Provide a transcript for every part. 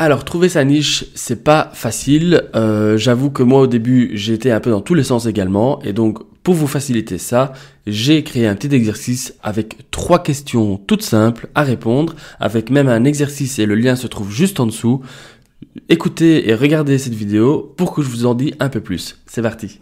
Alors trouver sa niche, c'est pas facile. Euh, j'avoue que moi au début j'étais un peu dans tous les sens également, et donc pour vous faciliter ça, j'ai créé un petit exercice avec trois questions toutes simples à répondre, avec même un exercice et le lien se trouve juste en dessous. Écoutez et regardez cette vidéo pour que je vous en dise un peu plus. C'est parti.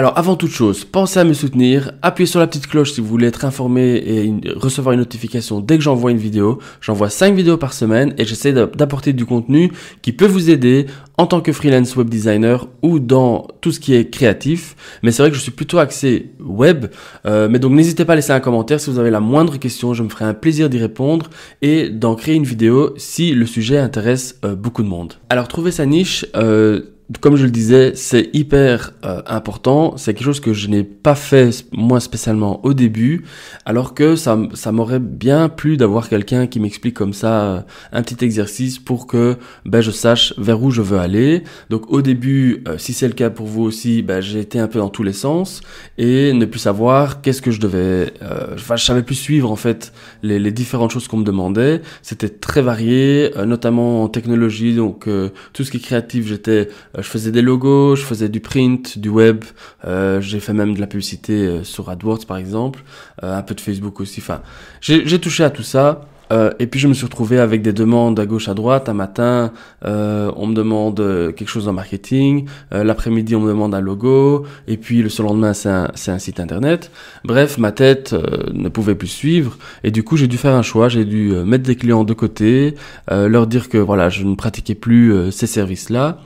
Alors avant toute chose, pensez à me soutenir, appuyez sur la petite cloche si vous voulez être informé et recevoir une notification dès que j'envoie une vidéo. J'envoie 5 vidéos par semaine et j'essaie d'apporter du contenu qui peut vous aider en tant que freelance web designer ou dans tout ce qui est créatif. Mais c'est vrai que je suis plutôt axé web. Euh, mais donc n'hésitez pas à laisser un commentaire si vous avez la moindre question, je me ferai un plaisir d'y répondre et d'en créer une vidéo si le sujet intéresse euh, beaucoup de monde. Alors trouver sa niche. Euh, comme je le disais, c'est hyper euh, important. C'est quelque chose que je n'ai pas fait moi spécialement au début, alors que ça, ça m'aurait bien plu d'avoir quelqu'un qui m'explique comme ça euh, un petit exercice pour que ben, je sache vers où je veux aller. Donc au début, euh, si c'est le cas pour vous aussi, ben, j'ai été un peu dans tous les sens et ne plus savoir qu'est-ce que je devais... Enfin, je savais plus suivre en fait les, les différentes choses qu'on me demandait. C'était très varié, notamment en technologie, donc tout ce qui est créatif, j'étais euh, je faisais des logos, je faisais du print, du web, euh, j'ai fait même de la publicité euh, sur AdWords par exemple, euh, un peu de Facebook aussi. Enfin, j'ai touché à tout ça. Euh, et puis je me suis retrouvé avec des demandes à gauche à droite. Un matin, euh, on me demande euh, quelque chose en marketing. Euh, l'après-midi, on me demande un logo. Et puis le lendemain, c'est un, un, site internet. Bref, ma tête ne pouvait plus suivre. Et du coup, j'ai dû faire un choix. J'ai dû mettre des clients de côté, leur dire que voilà, je ne pratiquais plus ces services-là.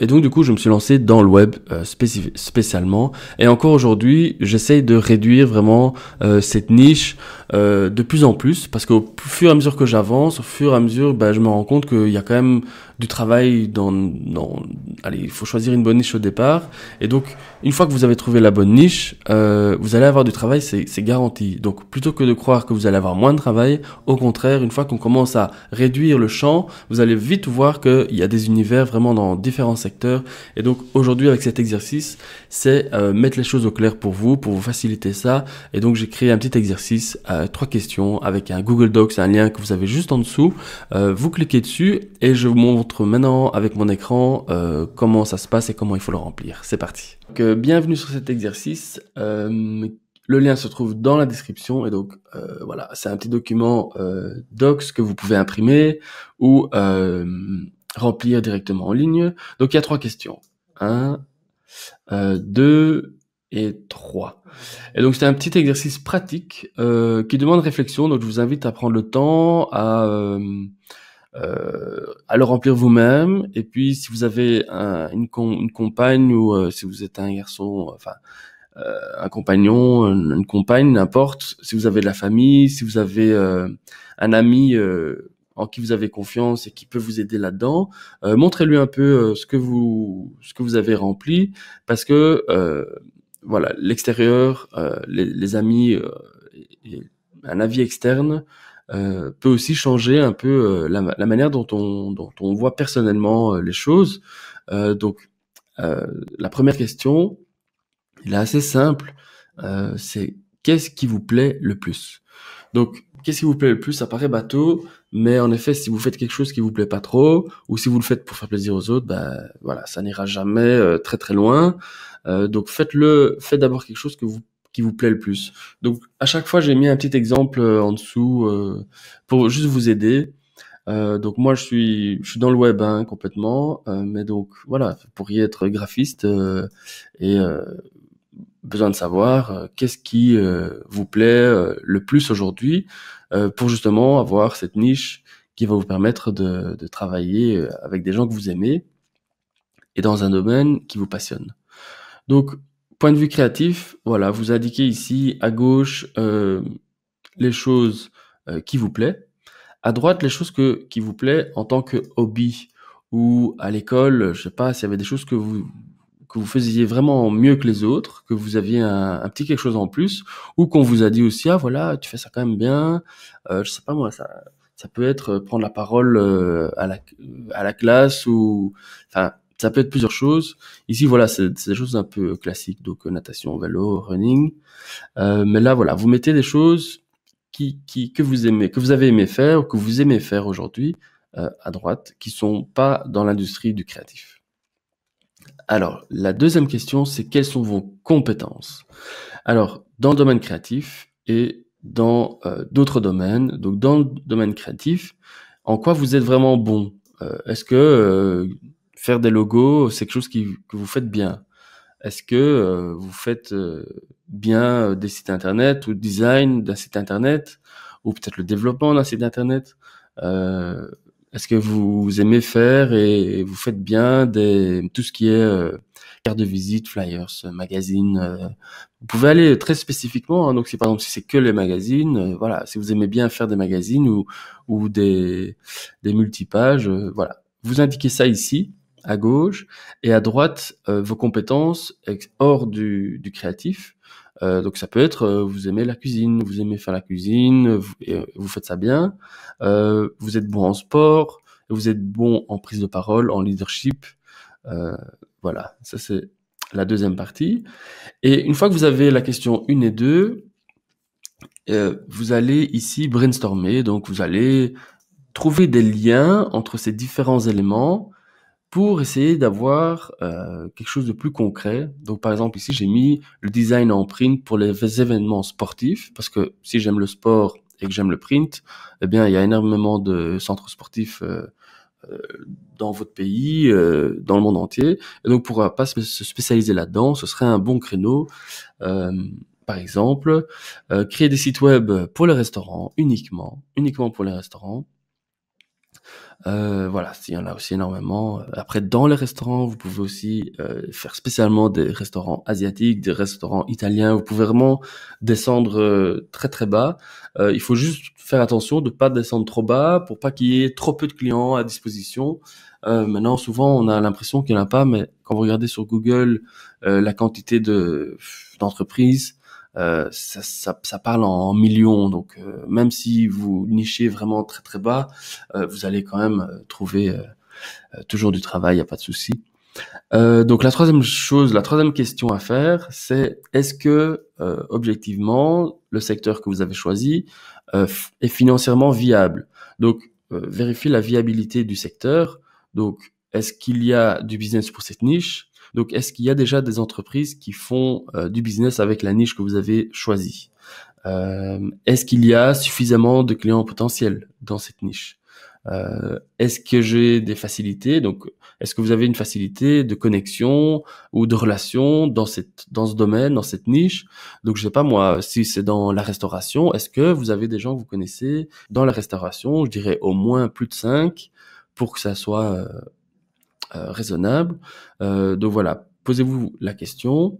et donc du coup, je me suis lancé dans le web spécialement. Et encore aujourd'hui, j'essaye de réduire vraiment cette niche de plus en plus parce qu'au fur et à mesure que j'avance, au fur et à mesure, bah, je me rends compte qu'il y a quand même du travail dans, Allez, il faut choisir une bonne niche au départ. Et donc, une fois que vous avez trouvé la bonne niche, euh, vous allez avoir du travail, c'est garanti. Donc, plutôt que de croire que vous allez avoir moins de travail, au contraire, une fois qu'on commence à réduire le champ, vous allez vite voir qu'il y a des univers vraiment dans différents secteurs. Et donc, aujourd'hui, avec cet exercice, c'est euh, mettre les choses au clair pour vous, pour vous faciliter ça. Et donc, j'ai créé un petit exercice, à euh, trois questions, avec un Google Docs, lien que vous avez juste en dessous. Euh, vous cliquez dessus et je vous montre maintenant avec mon écran euh, comment ça se passe et comment il faut le remplir. C'est parti. Donc, euh, bienvenue sur cet exercice. Le lien se trouve dans la description et donc voilà, c'est un petit document docs que vous pouvez imprimer ou remplir directement en ligne. Donc il y a trois questions. Un, deux et 3. Et donc c'est un petit exercice pratique euh, qui demande réflexion, donc je vous invite à prendre le temps, à, euh, euh à le remplir vous-même, et puis si vous avez une, compagne ou euh, si vous êtes un garçon, enfin un compagnon, une, compagne, n'importe, si vous avez de la famille, si vous avez un ami en qui vous avez confiance et qui peut vous aider là-dedans. Montrez-lui un peu ce que vous ce que vous avez rempli parce que euh, voilà, l'extérieur, euh, les, amis, euh, un avis externe euh, peut aussi changer un peu la, manière dont on, voit personnellement les choses. donc, la première question, elle est assez simple, c'est qu'est-ce qui vous plaît le plus Donc, qu'est-ce qui vous plaît le plus Ça paraît bateau, mais en effet, si vous faites quelque chose qui vous plaît pas trop, ou si vous le faites pour faire plaisir aux autres, bah voilà, ça n'ira jamais euh, très très loin. Euh, donc faites-le, faites d'abord quelque chose que vous qui vous plaît le plus. Donc à chaque fois, j'ai mis un petit exemple euh, en dessous euh, pour juste vous aider. donc moi je suis je suis dans le web hein, complètement, mais donc voilà, vous pourriez être graphiste et besoin de savoir euh, qu'est-ce qui euh, vous plaît euh, le plus aujourd'hui pour justement avoir cette niche qui va vous permettre de, travailler avec des gens que vous aimez et dans un domaine qui vous passionne. Donc, point de vue créatif, voilà, vous indiquez ici à gauche les choses qui vous plaît, à droite les choses que, qui vous plaît en tant que hobby ou à l'école, je sais pas, s'il y avait des choses que vous, que vous faisiez vraiment mieux que les autres, que vous aviez un, petit quelque chose en plus, ou qu'on vous a dit aussi ah voilà tu fais ça quand même bien, euh, je sais pas moi ça ça peut être euh, prendre la parole euh, à la à la classe ou enfin ça peut être plusieurs choses. Ici, voilà, c'est des choses un peu classiques, donc euh, natation, vélo, running. Euh, mais là, voilà, vous mettez des choses qui, qui, que vous aimez, que vous avez aimé faire, ou que vous aimez faire aujourd'hui à droite, qui sont pas dans l'industrie du créatif. Alors, la deuxième question, c'est quelles sont vos compétences Alors, dans le domaine créatif et dans euh, d'autres domaines, donc dans le domaine créatif, en quoi vous êtes vraiment bon euh, Est-ce que euh, faire des logos, c'est quelque chose que vous faites bien Est-ce que vous faites bien des sites Internet ou design d'un site Internet ou peut-être le développement d'un site Internet est-ce que vous aimez faire et vous faites bien des, tout ce qui est euh, carte de visite, flyers, euh, magazines. Euh, vous pouvez aller très spécifiquement. Hein. donc, si par exemple si c'est que les magazines, voilà. Si vous aimez bien faire des magazines ou ou des des multipages, voilà. Vous indiquez ça ici à gauche, et à droite, euh, vos compétences hors du, créatif. Euh, donc ça peut être, euh, vous aimez la cuisine, vous aimez faire la cuisine, vous, vous faites ça bien, vous êtes bon en sport, vous êtes bon en prise de parole, en leadership. voilà, ça c'est la deuxième partie. Et une fois que vous avez la question 1 et 2, vous allez ici brainstormer, donc vous allez trouver des liens entre ces différents éléments pour essayer d'avoir euh, quelque chose de plus concret. Donc par exemple ici j'ai mis le design en print pour les événements sportifs parce que si j'aime le sport et que j'aime le print, eh bien il y a énormément de centres sportifs euh, euh, dans votre pays, dans le monde entier. Et donc pour pas se spécialiser là-dedans Ce serait un bon créneau. par exemple, créer des sites web pour les restaurants uniquement, uniquement pour les restaurants euh, voilà, il y en a aussi énormément. Après, dans les restaurants, vous pouvez aussi euh, faire spécialement des restaurants asiatiques, des restaurants italiens. Vous pouvez vraiment descendre euh, très très bas. il faut juste faire attention de pas descendre trop bas pour pas qu'il y ait trop peu de clients à disposition. maintenant, souvent, on a l'impression qu'il n'y en a pas, mais quand vous regardez sur Google la quantité de d'entreprises euh, ça, ça, ça, parle en, millions. Donc euh, même si vous nichez vraiment très très bas, euh, vous allez quand même trouver toujours du travail, il n'y a pas de souci. Euh, donc la troisième chose, la troisième question à faire, c'est est-ce que objectivement le secteur que vous avez choisi est financièrement viable Donc vérifiez la viabilité du secteur. Donc est-ce qu'il y a du business pour cette niche donc, est-ce qu'il y a déjà des entreprises qui font euh, du business avec la niche que vous avez choisie euh, Est-ce qu'il y a suffisamment de clients potentiels dans cette niche euh, Est-ce que j'ai des facilités Donc, est-ce que vous avez une facilité de connexion ou de relation dans cette dans ce domaine, dans cette niche Donc, je sais pas moi, si c'est dans la restauration, est-ce que vous avez des gens que vous connaissez dans la restauration Je dirais au moins plus de cinq pour que ça soit euh, raisonnable. Euh, donc voilà, posez-vous la question,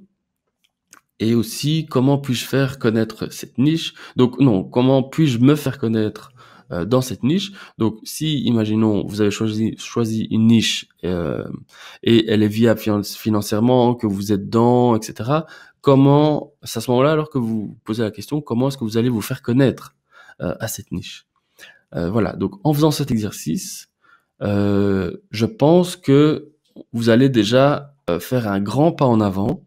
et aussi comment puis-je faire connaître cette niche Donc non, comment puis-je me faire connaître euh, dans cette niche Donc si, imaginons, vous avez choisi, choisi une niche et elle est viable financièrement, que vous êtes dans, etc., comment, à ce moment-là alors que vous posez la question, comment est-ce que vous allez vous faire connaître à cette niche Voilà, donc en faisant cet exercice, euh, je pense que vous allez déjà euh, faire un grand pas en avant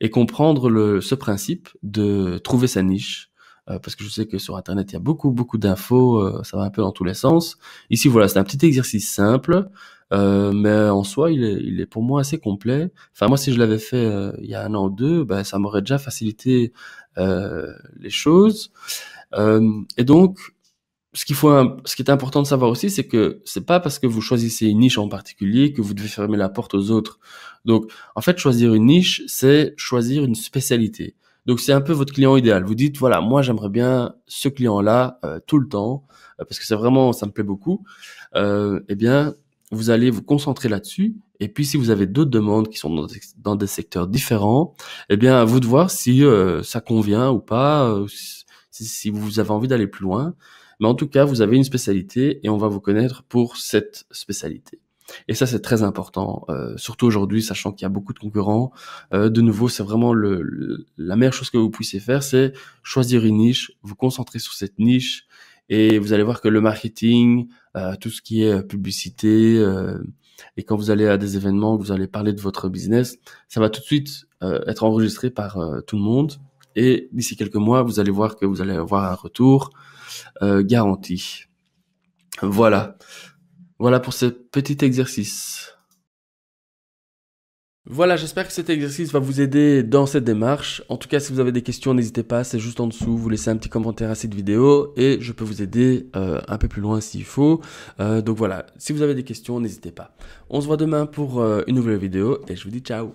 et comprendre le, ce principe de trouver sa niche. Euh, parce que je sais que sur Internet, il y a beaucoup, beaucoup d'infos, ça va un peu dans tous les sens. Ici, voilà, c'est un petit exercice simple, euh, mais en soi, il est, il est pour moi assez complet. Enfin, moi, si je l'avais fait il y a un an ou deux, ben, ça m'aurait déjà facilité les choses. et donc, ce qu'il faut, ce qui est important de savoir aussi, c'est que c'est pas parce que vous choisissez une niche en particulier que vous devez fermer la porte aux autres. Donc, en fait, choisir une niche, c'est choisir une spécialité. Donc, c'est un peu votre client idéal. Vous dites, voilà, moi, j'aimerais bien ce client-là euh, tout le temps, euh, parce que c'est vraiment, ça me plaît beaucoup. Euh, eh bien, vous allez vous concentrer là-dessus. Et puis, si vous avez d'autres demandes qui sont dans des, secteurs différents, eh bien, à vous de voir si euh, ça convient ou pas, si, si vous avez envie d'aller plus loin. Mais en tout cas, vous avez une spécialité et on va vous connaître pour cette spécialité. Et ça, c'est très important, euh, surtout aujourd'hui, sachant qu'il y a beaucoup de concurrents. Euh, de nouveau, c'est vraiment le, la meilleure chose que vous puissiez faire, c'est choisir une niche, vous concentrer sur cette niche, et vous allez voir que le marketing, euh, tout ce qui est publicité, euh, et quand vous allez à des événements, vous allez parler de votre business, ça va tout de suite euh, être enregistré par euh, tout le monde. Et d'ici quelques mois, vous allez voir que vous allez avoir un retour. Euh, garantie. Voilà. Voilà pour ce petit exercice. Voilà, j'espère que cet exercice va vous aider dans cette démarche. En tout cas, si vous avez des questions, n'hésitez pas, c'est juste en dessous, vous laissez un petit commentaire à cette vidéo et je peux vous aider euh, un peu plus loin s'il faut. Euh, donc voilà, si vous avez des questions, n'hésitez pas. On se voit demain pour une nouvelle vidéo et je vous dis ciao